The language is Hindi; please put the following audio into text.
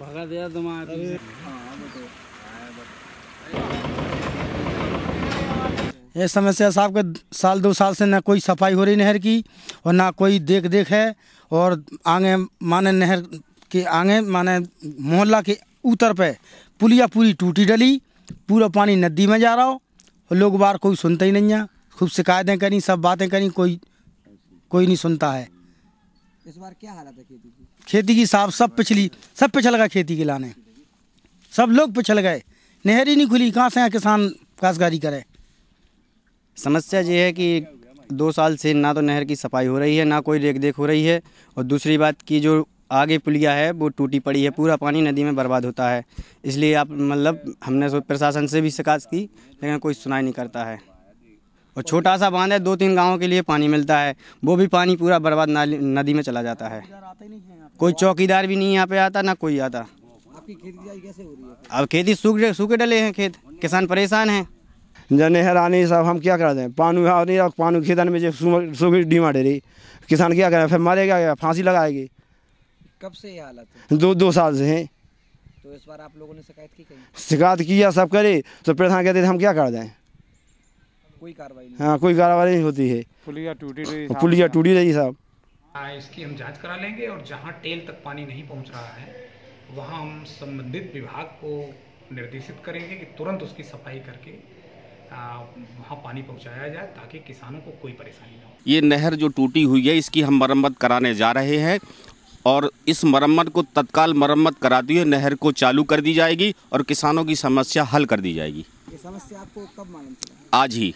भगा दिया तुम्हारे हाँ, तो ये समस्या साहब के साल दो साल से ना कोई सफाई हो रही नहर की और ना कोई देख देख है और आगे माने नहर के आगे माने मोहल्ला के उतर पे पुलिया पूरी टूटी डली पूरा पानी नदी में जा रहा हो और लोग बार कोई सुनते ही नहीं है खूब शिकायतें करी सब बातें करी कोई कोई नहीं सुनता है इस बार क्या हालत है खेती की खेती की साफ सब पिछली सब पिछल गया खेती के लाने सब लोग पिछल गए नहर ही नहीं खुली कहाँ से यहाँ किसान काशकारी करे समस्या ये है कि दो साल से ना तो नहर की सफाई हो रही है ना कोई देख देख हो रही है और दूसरी बात की जो आगे पुलिया है वो टूटी पड़ी है पूरा पानी नदी में बर्बाद होता है इसलिए आप मतलब हमने प्रशासन से भी शिकायत की लेकिन कोई सुनाई नहीं करता है और छोटा सा बांध है दो तीन गाँव के लिए पानी मिलता है वो भी पानी पूरा बर्बाद नदी में चला जाता है कोई चौकीदार भी नहीं यहाँ पे आता ना कोई आता अब खेती सूखे सूखे डले हैं खेत किसान परेशान हैं जने हैरानी साहब हम क्या कर दें पानी आ नहीं पानी खेतन में सूखी डीमा डे रही किसान क्या करें फिर मरेगा क्या फांसी लगाएगी कब से ये हालत है दो दो साल से हैं तो इस बार आप लोगों ने शिकायत की शिकायत किया सब करे तो प्रधान कहते हम क्या कर दें कोई कार्रवाई नहीं हाँ कोई कार्रवाई नहीं होती है पुलिया टूटी रही पुलिया टूटी रही साहब हाँ, इसकी हम जांच करा लेंगे और जहाँ टेल तक पानी नहीं पहुँच रहा है वहाँ हम संबंधित विभाग को निर्देशित करेंगे कि तुरंत उसकी सफाई करके वहाँ पानी पहुँचाया जाए ताकि किसानों को कोई परेशानी ना हो ये नहर जो टूटी हुई है इसकी हम मरम्मत कराने जा रहे हैं और इस मरम्मत को तत्काल मरम्मत कराती हुए नहर को चालू कर दी जाएगी और किसानों की समस्या हल कर दी जाएगी ये समस्या आपको कब मालूम आज ही